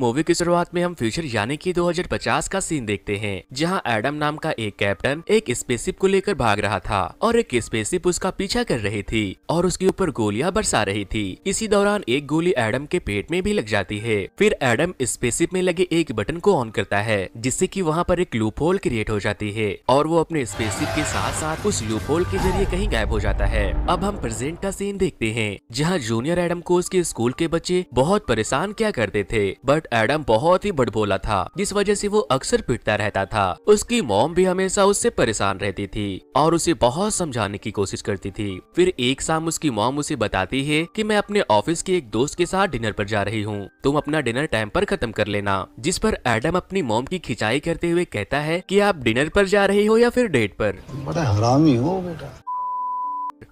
movie की शुरुआत में हम फ्यूचर यानी कि 2050 का सीन देखते हैं जहां एडम नाम का एक कैप्टन एक स्पेसशिप को लेकर भाग रहा था और एक स्पेसशिप उसका पीछा कर रही थी और उसके ऊपर गोलियां बरसा रही थी इसी दौरान एक गोली एडम के पेट में भी लग जाती है फिर एडम स्पेसशिप में लगे एक बटन को ऑन करता है जिससे की वहाँ पर एक लूप होल क्रिएट हो जाती है और वो अपने स्पेसशिप के साथ साथ उस लूप होल के जरिए कहीं गायब हो जाता है अब हम प्रेजेंट का सीन देखते हैं जहाँ जूनियर एडम को उसके स्कूल के बच्चे बहुत परेशान क्या करते थे बट एडम बहुत ही बड़बोला था जिस वजह से वो अक्सर पिटता रहता था उसकी मोम भी हमेशा उससे परेशान रहती थी और उसे बहुत समझाने की कोशिश करती थी फिर एक शाम उसकी मोम उसे बताती है कि मैं अपने ऑफिस के एक दोस्त के साथ डिनर पर जा रही हूँ तुम अपना डिनर टाइम पर खत्म कर लेना जिस पर एडम अपनी मोम की खिंचाई करते हुए कहता है की आप डिनर पर जा रही हो या फिर डेट पर बड़ा हरामी हो बेटा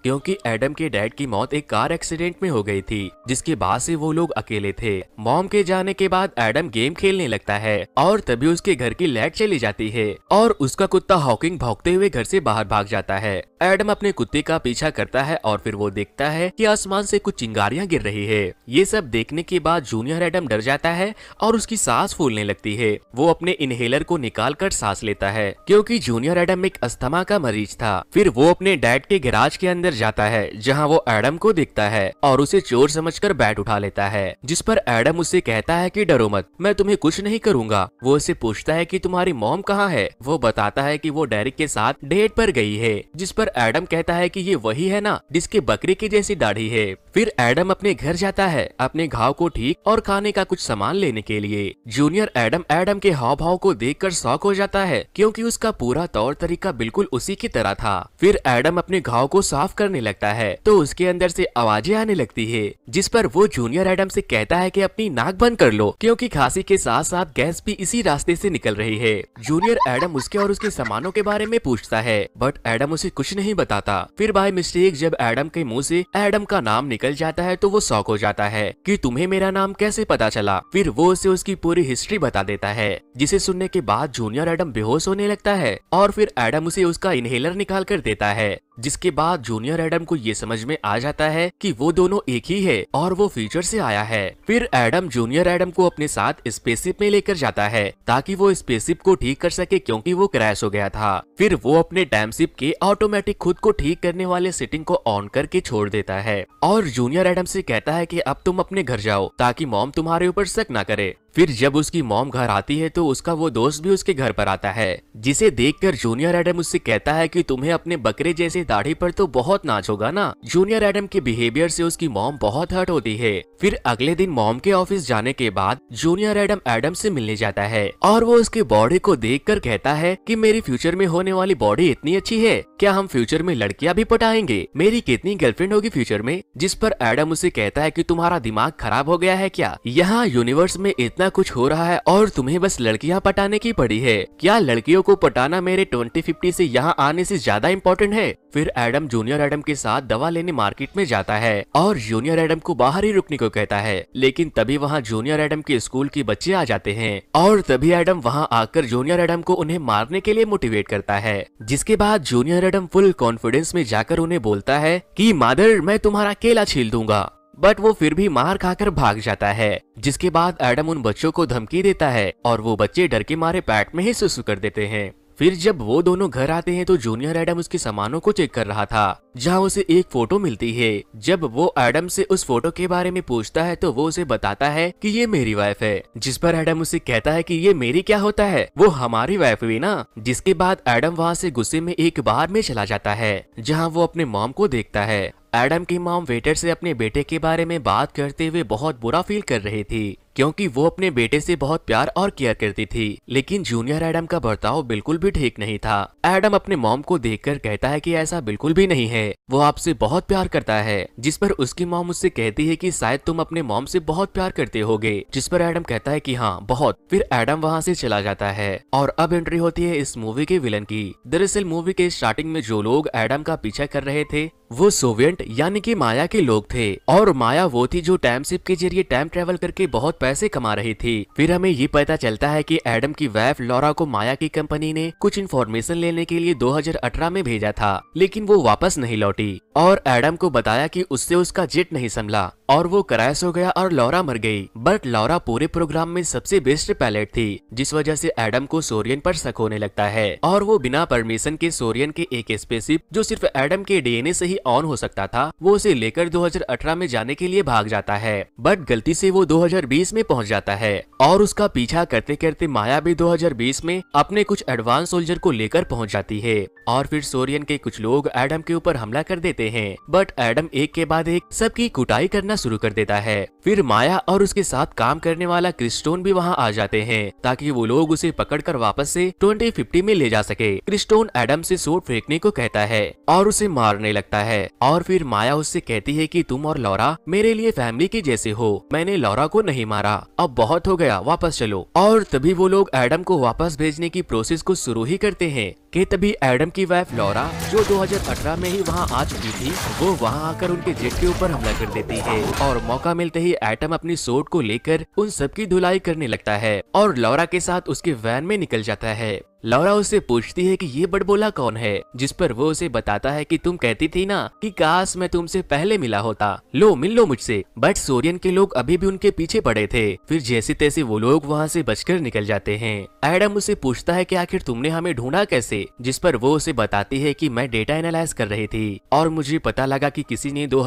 क्योंकि एडम के डैड की मौत एक कार एक्सीडेंट में हो गई थी जिसके बाद से वो लोग अकेले थे मॉम के जाने के बाद एडम गेम खेलने लगता है और तभी उसके घर की लाइट चली जाती है और उसका कुत्ता हॉकिंग भौंकते हुए घर से बाहर भाग जाता है एडम अपने कुत्ते का पीछा करता है और फिर वो देखता है कि आसमान से कुछ चिंगारियां गिर रही है ये सब देखने के बाद जूनियर एडम डर जाता है और उसकी सांस फूलने लगती है वो अपने इनहेलर को निकाल कर सांस लेता है क्योंकि जूनियर एडम एक अस्थमा का मरीज था फिर वो अपने डैड के गैराज के अंदर जाता है जहाँ वो एडम को देखता है और उसे चोर समझ कर बैट उठा लेता है जिस पर एडम उसे कहता है की डरो मत मैं तुम्हें कुछ नहीं करूंगा वो उसे पूछता है की तुम्हारी मोम कहाँ है वो बताता है की वो डेरिक के साथ डेट पर गई है जिस पर पर एडम कहता है कि ये वही है ना जिसके बकरी की जैसी दाढ़ी है फिर एडम अपने घर जाता है अपने घाव को ठीक और खाने का कुछ सामान लेने के लिए जूनियर एडम एडम के हाव भाव को देख कर शौक हो जाता है क्यूँकी उसका पूरा तौर तरीका बिल्कुल उसी की तरह था फिर एडम अपने घाव को साफ करने लगता है तो उसके अंदर ऐसी आवाजें आने लगती है जिस पर वो जूनियर एडम ऐसी कहता है की अपनी नाक बंद कर लो क्यूँकी खांसी के साथ साथ गैस भी इसी रास्ते ऐसी निकल रही है जूनियर एडम उसके और उसके सामानों के बारे में पूछता है बट एडम उसे कुछ नहीं बताता फिर बाई मिस्टेक जब एडम के मुंह से एडम का नाम निकल जाता है तो वो शौक हो जाता है कि तुम्हें मेरा नाम कैसे पता चला फिर वो उसे उसकी पूरी हिस्ट्री बता देता है जिसे सुनने के बाद जूनियर एडम बेहोश होने लगता है और फिर एडम उसे उसका इनहेलर निकाल कर देता है जिसके बाद जूनियर एडम को ये समझ में आ जाता है कि वो दोनों एक ही है और वो फ्यूचर से आया है फिर एडम जूनियर एडम को अपने साथ स्पेसशिप में लेकर जाता है ताकि वो स्पेसशिप को ठीक कर सके क्योंकि वो क्रैश हो गया था फिर वो अपने टाइमशिप के ऑटोमेटिक खुद को ठीक करने वाले सेटिंग को ऑन करके छोड़ देता है और जूनियर एडम से कहता है की अब तुम अपने घर जाओ ताकि मॉम तुम्हारे ऊपर शक न करे फिर जब उसकी मॉम घर आती है तो उसका वो दोस्त भी उसके घर पर आता है जिसे देखकर जूनियर एडम उससे कहता है कि तुम्हें अपने बकरे जैसे दाढ़ी पर तो बहुत नाच होगा ना जूनियर एडम के बिहेवियर से उसकी मॉम बहुत हर्ट होती है फिर अगले दिन मॉम के ऑफिस जाने के बाद जूनियर एडम एडम से मिलने जाता है और वो उसके बॉडी को देख कर कहता है की मेरी फ्यूचर में होने वाली बॉडी इतनी अच्छी है क्या हम फ्यूचर में लड़कियाँ भी पटाएंगे मेरी कितनी गर्लफ्रेंड होगी फ्यूचर में जिस पर एडम उसे कहता है की तुम्हारा दिमाग खराब हो गया है क्या यहाँ यूनिवर्स में इतना ज्यादा कुछ हो रहा है और तुम्हें बस लड़कियां पटाने की पड़ी है क्या लड़कियों को पटाना मेरे ट्वेंटी फिफ्टी से यहाँ आने से ज्यादा इम्पोर्टेंट है फिर एडम जूनियर एडम के साथ दवा लेने मार्केट में जाता है और जूनियर एडम को बाहर ही रुकने को कहता है लेकिन तभी वहाँ जूनियर एडम के स्कूल के बच्चे आ जाते हैं और तभी एडम वहाँ आकर जूनियर एडम को उन्हें मारने के लिए मोटिवेट करता है जिसके बाद जूनियर एडम फुल कॉन्फिडेंस में जाकर उन्हें बोलता है की मादर मैं तुम्हारा केला छील दूंगा बट वो फिर भी मार खाकर भाग जाता है जिसके बाद एडम उन बच्चों को धमकी देता है और वो बच्चे डर के मारे पैट में ही सुसु कर देते हैं फिर जब वो दोनों घर आते हैं तो जूनियर एडम उसके सामानों को चेक कर रहा था जहां उसे एक फोटो मिलती है जब वो एडम से उस फोटो के बारे में पूछता है तो वो उसे बताता है कि ये मेरी वाइफ है जिस पर एडम उसे कहता है कि ये मेरी क्या होता है वो हमारी वाइफ हुई ना जिसके बाद एडम वहां से गुस्से में एक बार में चला जाता है जहाँ वो अपने मॉम को देखता है एडम की माम वेटर से अपने बेटे के बारे में बात करते हुए बहुत बुरा फील कर रही थी क्योंकि वो अपने बेटे से बहुत प्यार और केयर करती थी लेकिन जूनियर एडम का बर्ताव बिल्कुल भी ठीक नहीं था एडम अपने मॉम को देखकर कहता है कि ऐसा बिल्कुल भी नहीं है वो आपसे बहुत प्यार करता है जिस पर उसकी मॉम उससे कहती है कि शायद तुम अपने मॉम से बहुत प्यार करते हो जिस पर एडम कहता है की हाँ बहुत फिर एडम वहाँ से चला जाता है और अब एंट्री होती है इस मूवी के विलन की दरअसल मूवी के स्टार्टिंग में जो लोग एडम का पीछा कर रहे थे वो सोवियंट यानी कि माया के लोग थे और माया वो थी जो टाइम सिप के जरिए टाइम ट्रेवल करके बहुत पैसे कमा रही थी फिर हमें ये पता चलता है कि एडम की वैफ लॉरा को माया की कंपनी ने कुछ इन्फॉर्मेशन लेने के लिए 2018 में भेजा था लेकिन वो वापस नहीं लौटी और एडम को बताया कि उससे उसका जेट नहीं संभला और वो क्रैश हो गया और लॉरा मर गई बट लॉरा पूरे प्रोग्राम में सबसे बेस्ट पायलट थी जिस वजह से एडम को सोरियन पर शक होने लगता है और वो बिना परमिशन के सोरियन के एक स्पेसिप जो सिर्फ एडम के डीएनए से ही ऑन हो सकता था वो उसे लेकर 2018 में जाने के लिए भाग जाता है बट गलती से वो 2020 में में पहुंच जाता है और उसका पीछा करते करते माया भी 2020 में अपने कुछ एडवांस सोल्जर को लेकर पहुंच जाती है और फिर सोरियन के कुछ लोग एडम के ऊपर हमला कर देते हैं बट एडम एक के बाद एक सबकी कुटाई करना शुरू कर देता है फिर माया और उसके साथ काम करने वाला क्रिस्टोन भी वहाँ आ जाते हैं ताकि वो लोग उसे पकड़ वापस ऐसी ट्वेंटी में ले जा सके क्रिस्टोन एडम ऐसी सोट फेंकने को कहता है और उसे मारने लगता है और फिर माया उससे कहती है की तुम और लौरा मेरे लिए फैमिली के जैसे हो मैंने लौरा को नहीं मारा करा अब बहुत हो गया वापस चलो और तभी वो लोग एडम को वापस भेजने की प्रोसेस को शुरू ही करते हैं कि तभी एडम की वाइफ लॉरा जो 2018 में ही वहां आ चुकी थी वो वहां आकर उनके जेट के ऊपर हमला कर देती है और मौका मिलते ही एडम अपनी सोट को लेकर उन सबकी धुलाई करने लगता है और लॉरा के साथ उसके वैन में निकल जाता है लौरा उसे पूछती है कि ये बड़बोला कौन है जिस पर वो उसे बताता है कि तुम कहती थी ना कि काश मैं तुमसे पहले मिला होता लो मिल लो मुझसे बट सोरियन के लोग अभी भी उनके पीछे पड़े थे फिर जैसे तैसे वो लोग वहाँ से बचकर निकल जाते हैं एडम उसे पूछता है कि आखिर तुमने हमें ढूंढा कैसे जिस पर वो उसे बताती है की मैं डेटा एनालाइज कर रही थी और मुझे पता लगा कि किसी ने दो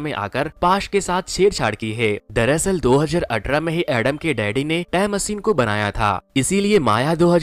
में आकर पाश के साथ छेड़छाड़ की है दरअसल दो में ही एडम के डैडी ने टाइम मशीन को बनाया था इसीलिए माया दो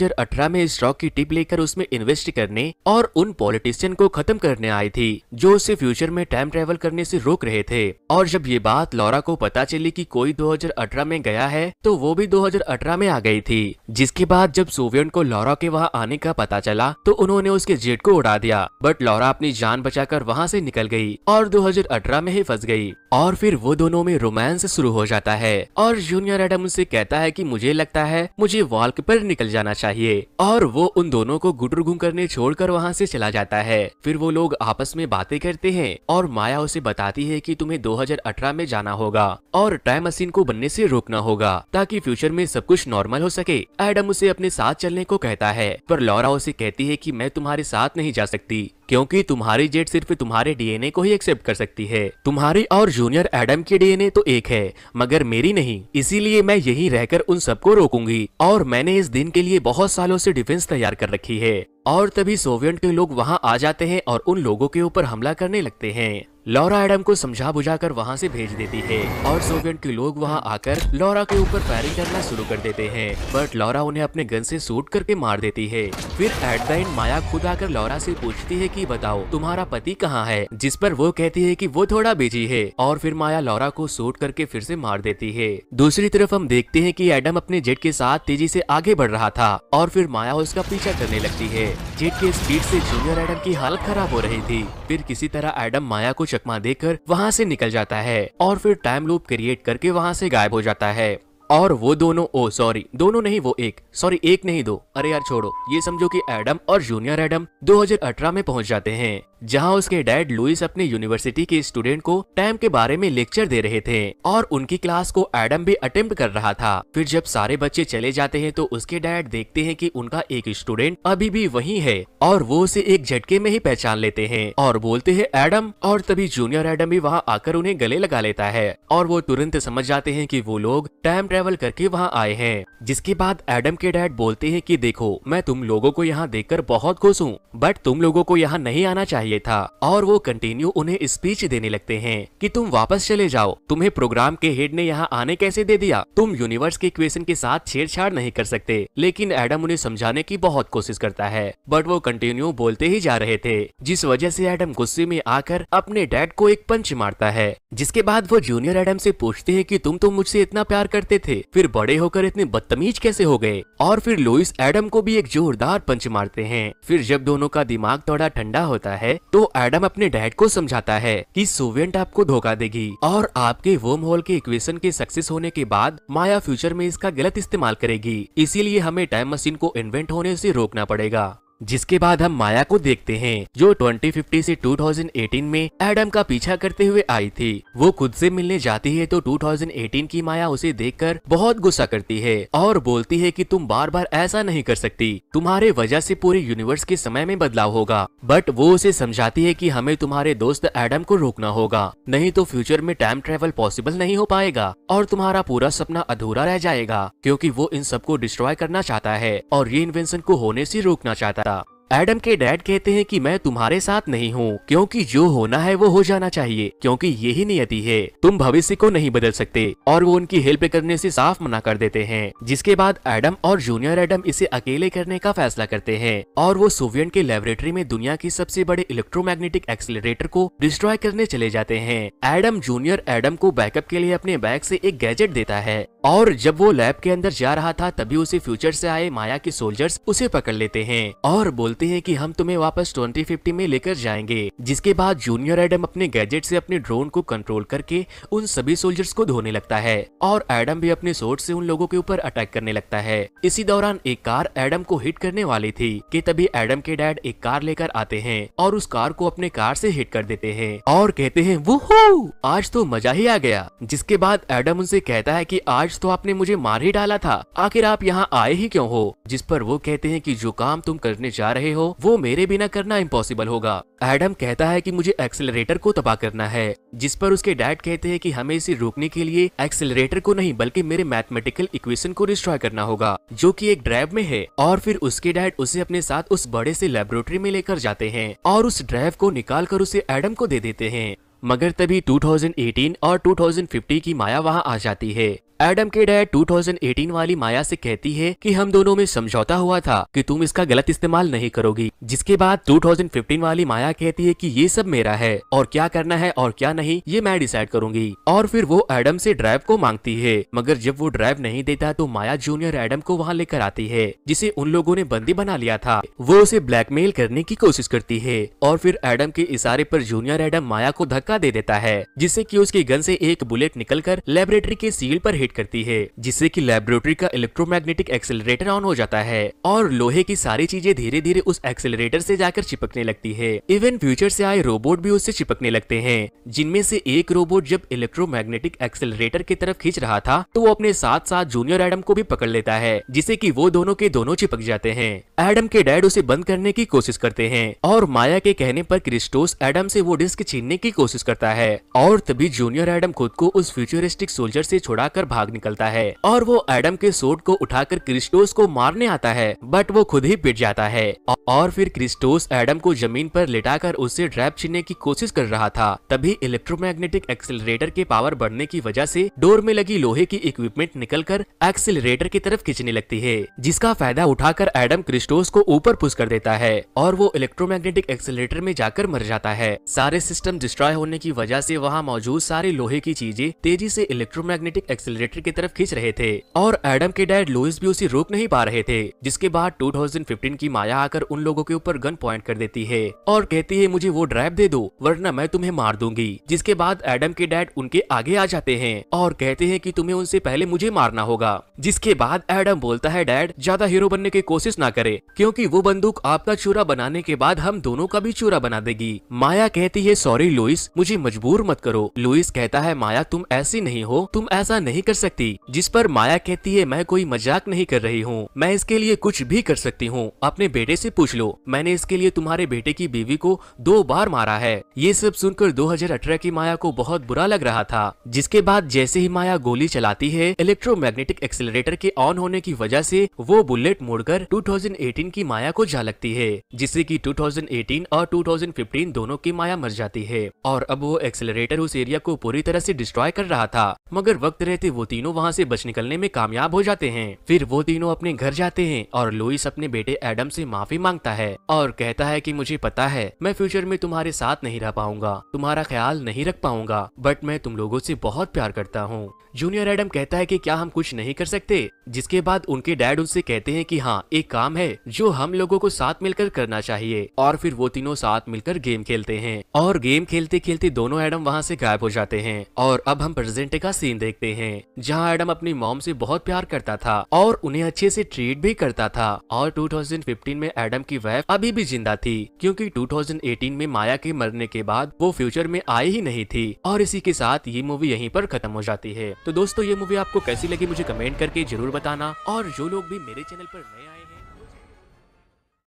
में स्टॉक की टिप लेकर उसमें इन्वेस्ट करने और उन पॉलिटिशियन को खत्म करने आई थी जो उसे फ्यूचर में टाइम ट्रेवल करने से रोक रहे थे और जब ये बात लॉरा को पता चली कि कोई 2018 में गया है तो वो भी 2018 में आ गई थी जिसके बाद जब सोवियन को लॉरा के वहाँ आने का पता चला तो उन्होंने उसके जेट को उड़ा दिया बट लॉरा अपनी जान बचा कर वहाँ निकल गयी और दो में ही फंस गयी और फिर वो दोनों में रोमांस शुरू हो जाता है और जूनियर एडम उसे कहता है की मुझे लगता है मुझे वॉल्क पर निकल जाना चाहिए और और वो उन दोनों को गुटर घूम करने छोड़कर वहाँ से चला जाता है फिर वो लोग आपस में बातें करते हैं और माया उसे बताती है कि तुम्हें 2018 में जाना होगा और टाइम मशीन को बनने से रोकना होगा ताकि फ्यूचर में सब कुछ नॉर्मल हो सके एडम उसे अपने साथ चलने को कहता है पर लौरा उसे कहती है की मैं तुम्हारे साथ नहीं जा सकती क्योंकि तुम्हारी जेट सिर्फ तुम्हारे डीएनए को ही एक्सेप्ट कर सकती है तुम्हारी और जूनियर एडम की डीएनए तो एक है मगर मेरी नहीं इसीलिए मैं यही रहकर उन सबको रोकूंगी और मैंने इस दिन के लिए बहुत सालों से डिफेंस तैयार कर रखी है और तभी सोवियत के लोग वहाँ आ जाते हैं और उन लोगों के ऊपर हमला करने लगते हैं लॉरा एडम को समझा बुझाकर वहाँ से भेज देती है और सोवियत के लोग वहाँ आकर लॉरा के ऊपर फायरिंग करना शुरू कर देते हैं बट लॉरा उन्हें अपने गन से शूट करके मार देती है फिर एट द एंड माया खुद आकर लॉरा से पूछती है कि बताओ तुम्हारा पति कहाँ है जिस पर वो कहती है कि वो थोड़ा बिजी है और फिर माया लॉरा को शूट करके फिर से मार देती है दूसरी तरफ हम देखते है की एडम अपने जेट के साथ तेजी ऐसी आगे बढ़ रहा था और फिर माया उसका पीछा करने लगती है जेट के स्पीड ऐसी जूनियर एडम की हालत खराब हो रही थी फिर किसी तरह एडम माया को चकमा देकर वहाँ से निकल जाता है और फिर टाइम लूप क्रिएट करके वहाँ से गायब हो जाता है और वो दोनों ओ सॉरी दोनों नहीं वो एक सॉरी एक नहीं दो अरे यार छोड़ो ये समझो कि एडम और जूनियर एडम 2018 में पहुंच जाते हैं जहां उसके डैड लुइस अपने यूनिवर्सिटी के स्टूडेंट को टाइम के बारे में लेक्चर दे रहे थे और उनकी क्लास को एडम भी अटेम्प्ट कर रहा था फिर जब सारे बच्चे चले जाते हैं तो उसके डैड देखते हैं कि उनका एक स्टूडेंट अभी भी वही है और वो उसे एक झटके में ही पहचान लेते हैं और बोलते हैं एडम और तभी जूनियर एडम भी वहाँ आकर उन्हें गले लगा लेता है और वो तुरंत समझ जाते हैं की वो लोग टाइम ट्रेवल करके वहाँ आए हैं जिसके बाद एडम के डैड बोलते है की देखो मैं तुम लोगो को यहाँ देख बहुत खुश हूँ बट तुम लोगो को यहाँ नहीं आना चाहिए चाहिए था और वो कंटिन्यू उन्हें स्पीच देने लगते हैं कि तुम वापस चले जाओ तुम्हें प्रोग्राम के हेड ने यहाँ आने कैसे दे दिया तुम यूनिवर्स के इक्वेशन के साथ छेड़छाड़ नहीं कर सकते लेकिन एडम उन्हें समझाने की बहुत कोशिश करता है बट वो कंटिन्यू बोलते ही जा रहे थे जिस वजह से एडम गुस्से में आकर अपने डैड को एक पंच मारता है जिसके बाद वो जूनियर एडम से पूछते हैं कि तुम तो मुझसे इतना प्यार करते थे फिर बड़े होकर इतने बदतमीज कैसे हो गए और फिर लुइस एडम को भी एक जोरदार पंच मारते हैं फिर जब दोनों का दिमाग थोड़ा ठंडा होता है तो एडम अपने डैड को समझाता है कि सोवियंट आपको धोखा देगी और आपके वर्म होल के इक्वेशन के सक्सेस होने के बाद माया फ्यूचर में इसका गलत इस्तेमाल करेगी इसीलिए हमें टाइम मशीन को इन्वेंट होने से रोकना पड़ेगा जिसके बाद हम माया को देखते हैं जो 2050 से 2018 में एडम का पीछा करते हुए आई थी वो खुद से मिलने जाती है तो 2018 की माया उसे देखकर बहुत गुस्सा करती है और बोलती है कि तुम बार बार ऐसा नहीं कर सकती तुम्हारे वजह से पूरे यूनिवर्स के समय में बदलाव होगा बट वो उसे समझाती है कि हमें तुम्हारे दोस्त एडम को रोकना होगा नहीं तो फ्यूचर में टाइम ट्रेवल पॉसिबल नहीं हो पाएगा और तुम्हारा पूरा सपना अधूरा रह जाएगा क्यूँकी वो इन सबको डिस्ट्रॉय करना चाहता है और ये इन्वेंशन को होने ऐसी रोकना चाहता है एडम के डैड कहते हैं कि मैं तुम्हारे साथ नहीं हूँ क्योंकि जो होना है वो हो जाना चाहिए क्योंकि यही नियति है तुम भविष्य को नहीं बदल सकते और वो उनकी हेल्प करने से साफ मना कर देते हैं जिसके बाद एडम और जूनियर एडम इसे अकेले करने का फैसला करते हैं और वो सोवियन के लेबोरेटरी में दुनिया की सबसे बड़े इलेक्ट्रोमैग्नेटिक एक्सिलेटर को डिस्ट्रॉय करने चले जाते हैं एडम जूनियर एडम को बैकअप के लिए अपने बैग ऐसी एक गैजेट देता है और जब वो लैब के अंदर जा रहा था तभी उसे फ्यूचर से आए माया के सोल्जर्स उसे पकड़ लेते हैं और बोलते हैं कि हम तुम्हें वापस 2050 में लेकर जाएंगे जिसके बाद जूनियर एडम अपने गैजेट से अपने ड्रोन को कंट्रोल करके उन सभी सोल्जर्स को धोने लगता है और एडम भी अपने सोट से उन लोगों के ऊपर अटैक करने लगता है इसी दौरान एक कार एडम को हिट करने वाली थी की तभी एडम के डैड एक कार लेकर आते हैं और उस कार को अपने कार से हिट कर देते हैं और कहते हैं वो आज तो मजा ही आ गया जिसके बाद एडम उनसे कहता है की आज तो आपने मुझे मार ही डाला था आखिर आप यहाँ आए ही क्यों हो जिस पर वो कहते हैं कि जो काम तुम करने जा रहे हो वो मेरे बिना करना इम्पोसिबल होगा एडम कहता है कि मुझे एक्सेलरेटर को तबाह करना है जिस पर उसके डैड कहते हैं कि हमें इसे रोकने के लिए एक्सेलरेटर को नहीं बल्कि मेरे मैथमेटिकल इक्वेशन को डिस्ट्रॉय करना होगा जो कि एक ड्राइव में है और फिर उसके डैड उसे अपने साथ उस बड़े से लेबोरेटरी में लेकर जाते हैं और उस ड्राइव को निकाल कर उसे एडम को दे देते हैं मगर तभी 2018 और 2050 की माया वहां आ जाती है एडम के डैड 2018 वाली माया से कहती है कि हम दोनों में समझौता हुआ था कि तुम इसका गलत इस्तेमाल नहीं करोगी जिसके बाद 2015 वाली माया कहती है कि ये सब मेरा है और क्या करना है और क्या नहीं ये मैं डिसाइड करूंगी और फिर वो एडम से ड्राइव को मांगती है मगर जब वो ड्राइव नहीं देता तो माया जूनियर एडम को वहाँ लेकर आती है जिसे उन लोगों ने बंदी बना लिया था वो उसे ब्लैकमेल करने की कोशिश करती है और फिर एडम के इशारे आरोप जूनियर एडम माया को धक्का दे देता है जिससे की उसकी गन ऐसी एक बुलेट निकल लेबोरेटरी के सील आरोप एक्टिवेट करती है जिससे की लेबोरेटरी का इलेक्ट्रोमैग्नेटिक एक्सेलरेटर ऑन हो जाता है और लोहे की सारी चीजें धीरे धीरे उस एक्सेलरेटर से जाकर चिपकने लगती है इवन फ्यूचर से आए रोबोट भी उससे चिपकने लगते हैं जिनमें से एक रोबोट जब इलेक्ट्रोमैग्नेटिक एक्सेलरेटर की तरफ खींच रहा था तो वो अपने साथ साथ जूनियर एडम को भी पकड़ लेता है जिसे की वो दोनों के दोनों चिपक जाते हैं एडम के डैड उसे बंद करने की कोशिश करते हैं और माया के कहने पर क्रिस्टोस एडम से वो डिस्क छीनने की कोशिश करता है और तभी जूनियर एडम खुद को उस फ्यूचरिस्टिक सोल्जर से छुड़ाकर भाग निकलता है और वो एडम के सूट को उठाकर क्रिस्टोस को मारने आता है बट वो खुद ही पिट जाता है और फिर क्रिस्टोस एडम को जमीन पर कर उससे ड्रैप छीनने की कोशिश कर रहा था तभी इलेक्ट्रोमैग्नेटिक एक्सिलरेटर के पावर बढ़ने की वजह ऐसी डोर में लगी लोहे की इक्विपमेंट निकल एक्सिलरेटर की तरफ खींचने लगती है जिसका फायदा उठाकर एडम क्रिस्टोस को ऊपर पुश कर देता है और वो इलेक्ट्रोमैग्नेटिक एक्सिलेटर में जाकर मर जाता है सारे सिस्टम डिस्ट्रॉय होने की वजह से वहाँ मौजूद सारी लोहे की चीजें तेजी से इलेक्ट्रोमैग्नेटिक एक्सिलेटर थिएटर की तरफ खींच रहे थे और एडम के डैड लुइस भी उसे रोक नहीं पा रहे थे जिसके बाद 2015 की माया आकर उन लोगों के ऊपर गन पॉइंट कर देती है और कहती है मुझे वो ड्राइव दे दो वरना मैं तुम्हें मार दूंगी जिसके बाद एडम के डैड उनके आगे आ जाते हैं और कहते हैं की तुम्हें उनसे पहले मुझे मारना होगा जिसके बाद एडम बोलता है डैड ज्यादा हीरो बनने की कोशिश न करे क्यूँकी वो बंदूक आपका चूरा बनाने के बाद हम दोनों का भी चूरा बना देगी माया कहती है सॉरी लुइस मुझे मजबूर मत करो लुइस कहता है माया तुम ऐसी नहीं हो तुम ऐसा नहीं कर सकती जिस पर माया कहती है मैं कोई मजाक नहीं कर रही हूँ मैं इसके लिए कुछ भी कर सकती हूँ अपने बेटे से पूछ लो मैंने इसके लिए तुम्हारे बेटे की बीवी को दो बार मारा है ये सब सुनकर 2018 की माया को बहुत बुरा लग रहा था जिसके बाद जैसे ही माया गोली चलाती है इलेक्ट्रोमैग्नेटिक एक्सिलरेटर के ऑन होने की वजह ऐसी वो बुलेट मोड़कर 2018 की माया को जा लगती है जिससे की टू और टू दोनों की माया मर जाती है और अब वो एक्सिलरेटर उस एरिया को पूरी तरह से डिस्ट्रॉय कर रहा था मगर वक्त रहते वो तीनों वहाँ से बच निकलने में कामयाब हो जाते हैं फिर वो तीनों अपने घर जाते हैं और लुइस अपने बेटे एडम से माफी मांगता है और कहता है कि मुझे पता है मैं फ्यूचर में तुम्हारे साथ नहीं रह पाऊंगा तुम्हारा ख्याल नहीं रख पाऊंगा बट मैं तुम लोगों से बहुत प्यार करता हूँ जूनियर एडम कहता है कि क्या हम कुछ नहीं कर सकते जिसके बाद उनके डैड उनसे कहते हैं कि हाँ एक काम है जो हम लोगों को साथ मिलकर करना चाहिए और फिर वो तीनों साथ मिलकर गेम खेलते हैं और गेम खेलते खेलते दोनों एडम वहाँ से गायब हो जाते हैं और अब हम प्रेजेंट का सीन देखते हैं जहां एडम अपनी मॉम से बहुत प्यार करता था और उन्हें अच्छे से ट्रीट भी करता था और 2015 में एडम की वाइफ अभी भी जिंदा थी क्योंकि 2018 में माया के मरने के बाद वो फ्यूचर में आई ही नहीं थी और इसी के साथ ये मूवी यहीं पर खत्म हो जाती है तो दोस्तों ये मूवी आपको कैसी लगी मुझे कमेंट करके जरूर बताना और जो लोग भी मेरे चैनल पर नए आए